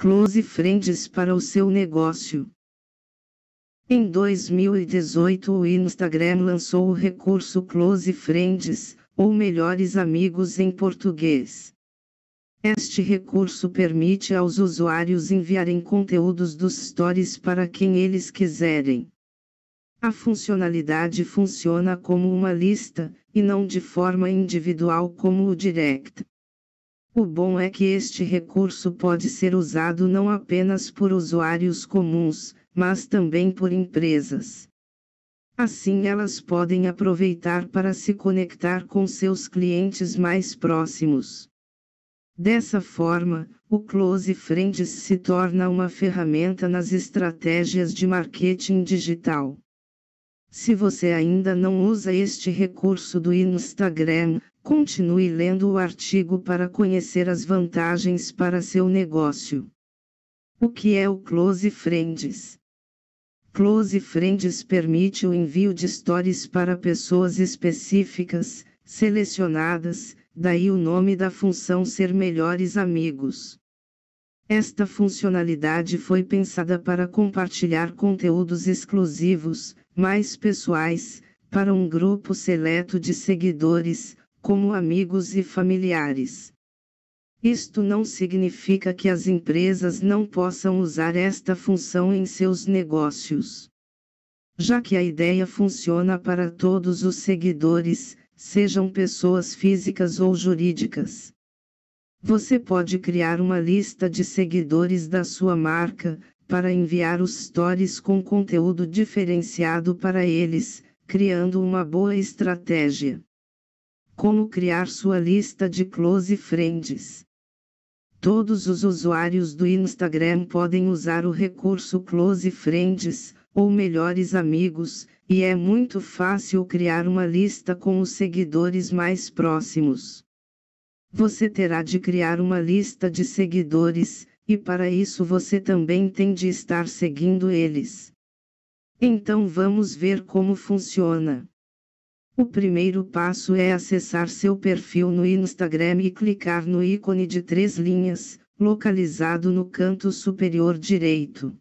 Close Friends para o seu negócio. Em 2018, o Instagram lançou o recurso Close Friends, ou Melhores Amigos em português. Este recurso permite aos usuários enviarem conteúdos dos stories para quem eles quiserem. A funcionalidade funciona como uma lista, e não de forma individual como o Direct. O bom é que este recurso pode ser usado não apenas por usuários comuns, mas também por empresas. Assim elas podem aproveitar para se conectar com seus clientes mais próximos. Dessa forma, o Close Friends se torna uma ferramenta nas estratégias de marketing digital. Se você ainda não usa este recurso do Instagram, Continue lendo o artigo para conhecer as vantagens para seu negócio. O que é o Close Friends? Close Friends permite o envio de stories para pessoas específicas, selecionadas, daí o nome da função ser melhores amigos. Esta funcionalidade foi pensada para compartilhar conteúdos exclusivos, mais pessoais, para um grupo seleto de seguidores, como amigos e familiares. Isto não significa que as empresas não possam usar esta função em seus negócios. Já que a ideia funciona para todos os seguidores, sejam pessoas físicas ou jurídicas. Você pode criar uma lista de seguidores da sua marca, para enviar os stories com conteúdo diferenciado para eles, criando uma boa estratégia. Como criar sua lista de close friends. Todos os usuários do Instagram podem usar o recurso Close Friends, ou melhores amigos, e é muito fácil criar uma lista com os seguidores mais próximos. Você terá de criar uma lista de seguidores, e para isso você também tem de estar seguindo eles. Então vamos ver como funciona. O primeiro passo é acessar seu perfil no Instagram e clicar no ícone de três linhas, localizado no canto superior direito.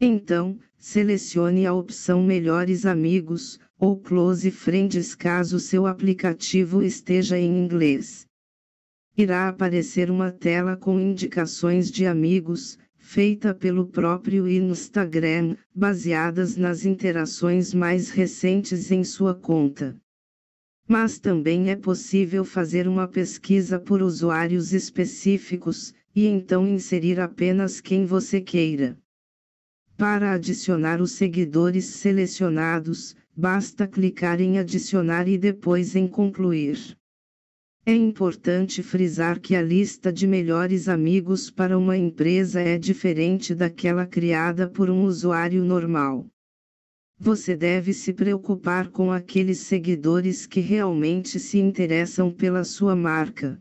Então, selecione a opção Melhores Amigos ou Close Friends caso seu aplicativo esteja em inglês. Irá aparecer uma tela com indicações de amigos, feita pelo próprio Instagram, baseadas nas interações mais recentes em sua conta. Mas também é possível fazer uma pesquisa por usuários específicos, e então inserir apenas quem você queira. Para adicionar os seguidores selecionados, basta clicar em adicionar e depois em concluir. É importante frisar que a lista de melhores amigos para uma empresa é diferente daquela criada por um usuário normal. Você deve se preocupar com aqueles seguidores que realmente se interessam pela sua marca.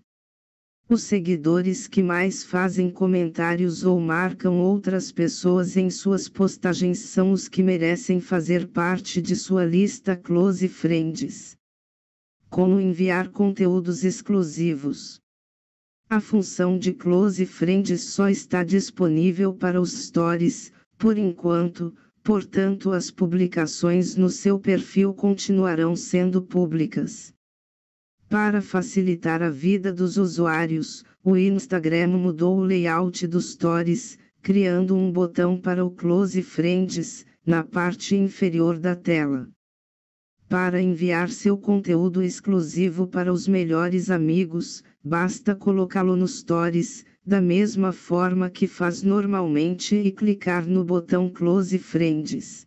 Os seguidores que mais fazem comentários ou marcam outras pessoas em suas postagens são os que merecem fazer parte de sua lista Close Friends como enviar conteúdos exclusivos. A função de Close Friends só está disponível para os stories, por enquanto, portanto as publicações no seu perfil continuarão sendo públicas. Para facilitar a vida dos usuários, o Instagram mudou o layout dos stories, criando um botão para o Close Friends, na parte inferior da tela. Para enviar seu conteúdo exclusivo para os melhores amigos, basta colocá-lo nos stories, da mesma forma que faz normalmente e clicar no botão Close Friends.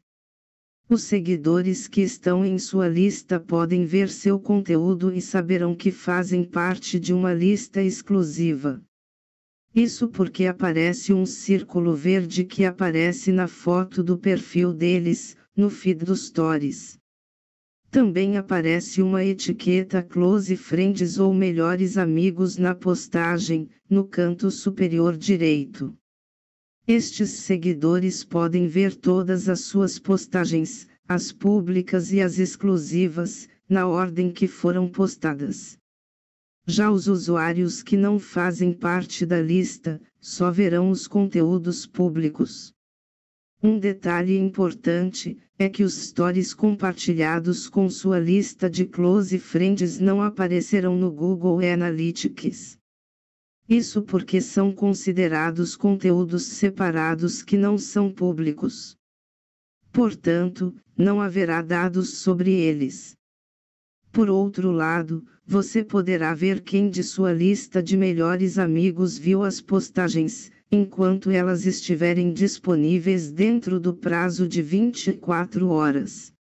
Os seguidores que estão em sua lista podem ver seu conteúdo e saberão que fazem parte de uma lista exclusiva. Isso porque aparece um círculo verde que aparece na foto do perfil deles, no feed dos stories. Também aparece uma etiqueta Close Friends ou Melhores Amigos na postagem, no canto superior direito. Estes seguidores podem ver todas as suas postagens, as públicas e as exclusivas, na ordem que foram postadas. Já os usuários que não fazem parte da lista, só verão os conteúdos públicos. Um detalhe importante é que os stories compartilhados com sua lista de close friends não aparecerão no Google Analytics. Isso porque são considerados conteúdos separados que não são públicos. Portanto, não haverá dados sobre eles. Por outro lado, você poderá ver quem de sua lista de melhores amigos viu as postagens, enquanto elas estiverem disponíveis dentro do prazo de 24 horas.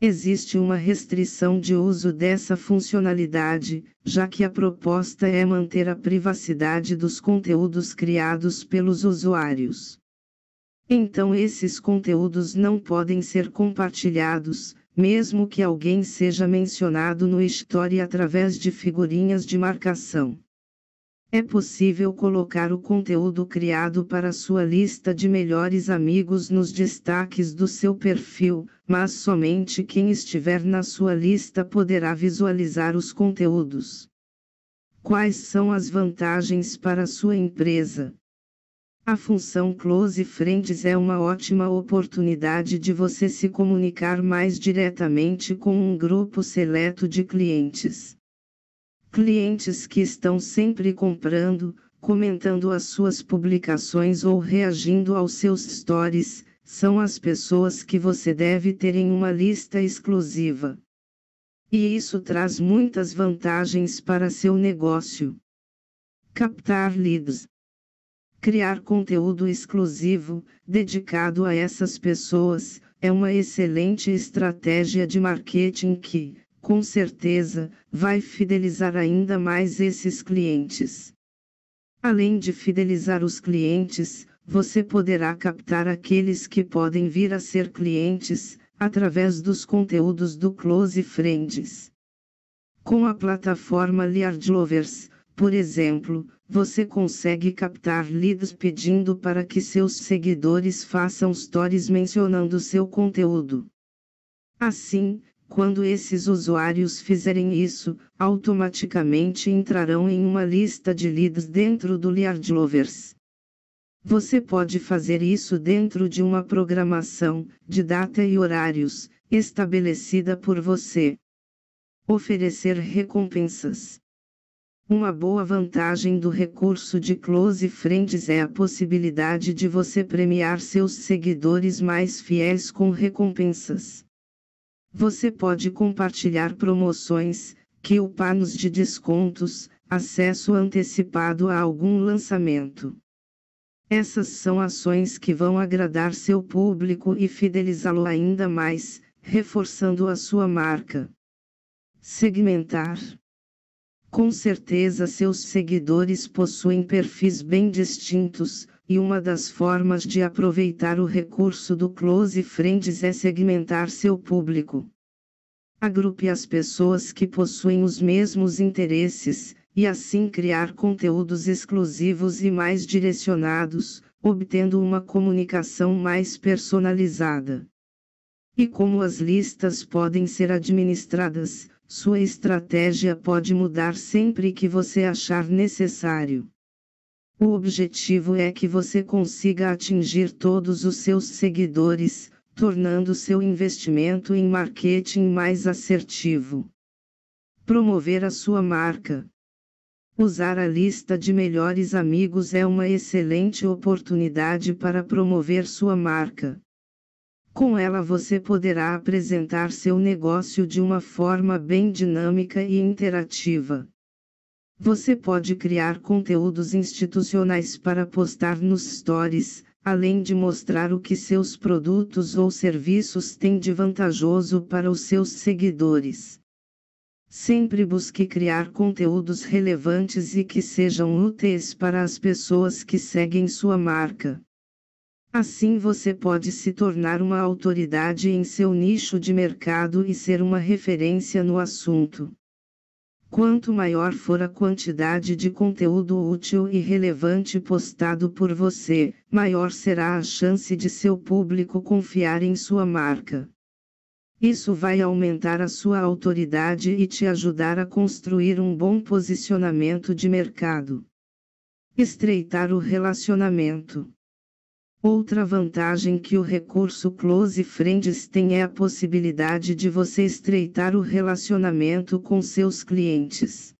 Existe uma restrição de uso dessa funcionalidade, já que a proposta é manter a privacidade dos conteúdos criados pelos usuários. Então, esses conteúdos não podem ser compartilhados, mesmo que alguém seja mencionado no Story através de figurinhas de marcação. É possível colocar o conteúdo criado para sua lista de melhores amigos nos destaques do seu perfil, mas somente quem estiver na sua lista poderá visualizar os conteúdos. Quais são as vantagens para sua empresa? A função Close Friends é uma ótima oportunidade de você se comunicar mais diretamente com um grupo seleto de clientes clientes que estão sempre comprando, comentando as suas publicações ou reagindo aos seus stories, são as pessoas que você deve ter em uma lista exclusiva. E isso traz muitas vantagens para seu negócio. Captar leads. Criar conteúdo exclusivo, dedicado a essas pessoas, é uma excelente estratégia de marketing que, com certeza, vai fidelizar ainda mais esses clientes. Além de fidelizar os clientes, você poderá captar aqueles que podem vir a ser clientes, através dos conteúdos do Close Friends. Com a plataforma Lead Lovers, por exemplo, você consegue captar leads pedindo para que seus seguidores façam stories mencionando seu conteúdo. Assim, quando esses usuários fizerem isso, automaticamente entrarão em uma lista de leads dentro do Liard Lovers. Você pode fazer isso dentro de uma programação, de data e horários, estabelecida por você. Oferecer recompensas. Uma boa vantagem do recurso de Close Friends é a possibilidade de você premiar seus seguidores mais fiéis com recompensas. Você pode compartilhar promoções, cupons de descontos, acesso antecipado a algum lançamento. Essas são ações que vão agradar seu público e fidelizá-lo ainda mais, reforçando a sua marca. Segmentar. Com certeza seus seguidores possuem perfis bem distintos, e uma das formas de aproveitar o recurso do Close Friends é segmentar seu público. Agrupe as pessoas que possuem os mesmos interesses, e assim criar conteúdos exclusivos e mais direcionados, obtendo uma comunicação mais personalizada. E como as listas podem ser administradas, sua estratégia pode mudar sempre que você achar necessário. O objetivo é que você consiga atingir todos os seus seguidores, tornando seu investimento em marketing mais assertivo. Promover a sua marca. Usar a lista de melhores amigos é uma excelente oportunidade para promover sua marca. Com ela você poderá apresentar seu negócio de uma forma bem dinâmica e interativa. Você pode criar conteúdos institucionais para postar nos stories, além de mostrar o que seus produtos ou serviços têm de vantajoso para os seus seguidores. Sempre busque criar conteúdos relevantes e que sejam úteis para as pessoas que seguem sua marca. Assim você pode se tornar uma autoridade em seu nicho de mercado e ser uma referência no assunto. Quanto maior for a quantidade de conteúdo útil e relevante postado por você, maior será a chance de seu público confiar em sua marca. Isso vai aumentar a sua autoridade e te ajudar a construir um bom posicionamento de mercado. Estreitar o relacionamento. Outra vantagem que o recurso Close Friends tem é a possibilidade de você estreitar o relacionamento com seus clientes.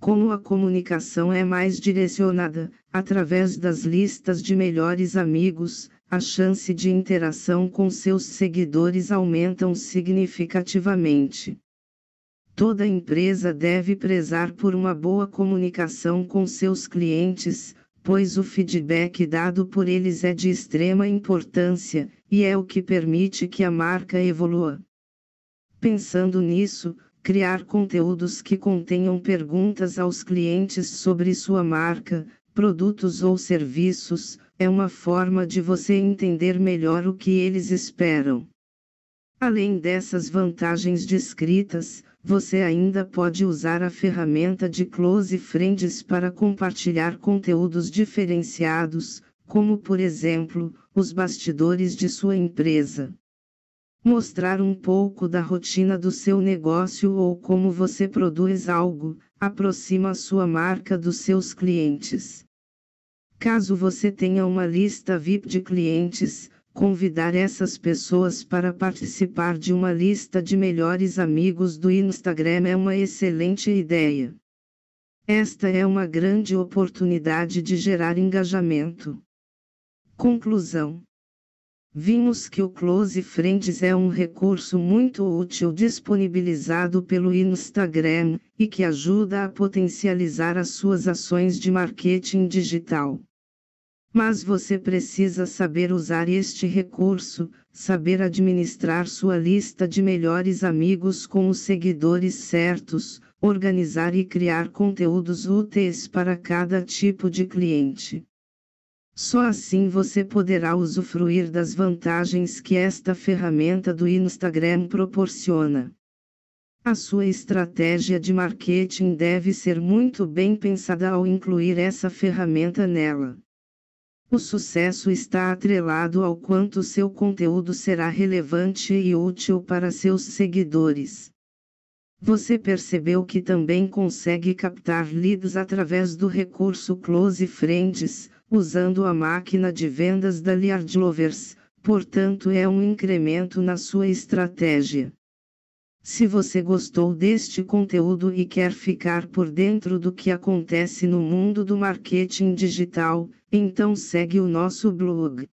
Como a comunicação é mais direcionada, através das listas de melhores amigos, a chance de interação com seus seguidores aumentam significativamente. Toda empresa deve prezar por uma boa comunicação com seus clientes, pois o feedback dado por eles é de extrema importância, e é o que permite que a marca evolua. Pensando nisso, criar conteúdos que contenham perguntas aos clientes sobre sua marca, produtos ou serviços, é uma forma de você entender melhor o que eles esperam. Além dessas vantagens descritas, você ainda pode usar a ferramenta de Close Friends para compartilhar conteúdos diferenciados, como por exemplo, os bastidores de sua empresa. Mostrar um pouco da rotina do seu negócio ou como você produz algo, aproxima sua marca dos seus clientes. Caso você tenha uma lista VIP de clientes, convidar essas pessoas para participar de uma lista de melhores amigos do Instagram é uma excelente ideia. Esta é uma grande oportunidade de gerar engajamento. Conclusão: Vimos que o Close Friends é um recurso muito útil disponibilizado pelo Instagram e que ajuda a potencializar as suas ações de marketing digital. Mas você precisa saber usar este recurso, saber administrar sua lista de melhores amigos com os seguidores certos, organizar e criar conteúdos úteis para cada tipo de cliente. Só assim você poderá usufruir das vantagens que esta ferramenta do Instagram proporciona. A sua estratégia de marketing deve ser muito bem pensada ao incluir essa ferramenta nela. O sucesso está atrelado ao quanto seu conteúdo será relevante e útil para seus seguidores. Você percebeu que também consegue captar leads através do recurso Close Friends, usando a máquina de vendas da Liardlovers, portanto é um incremento na sua estratégia. Se você gostou deste conteúdo e quer ficar por dentro do que acontece no mundo do marketing digital, então segue o nosso blog.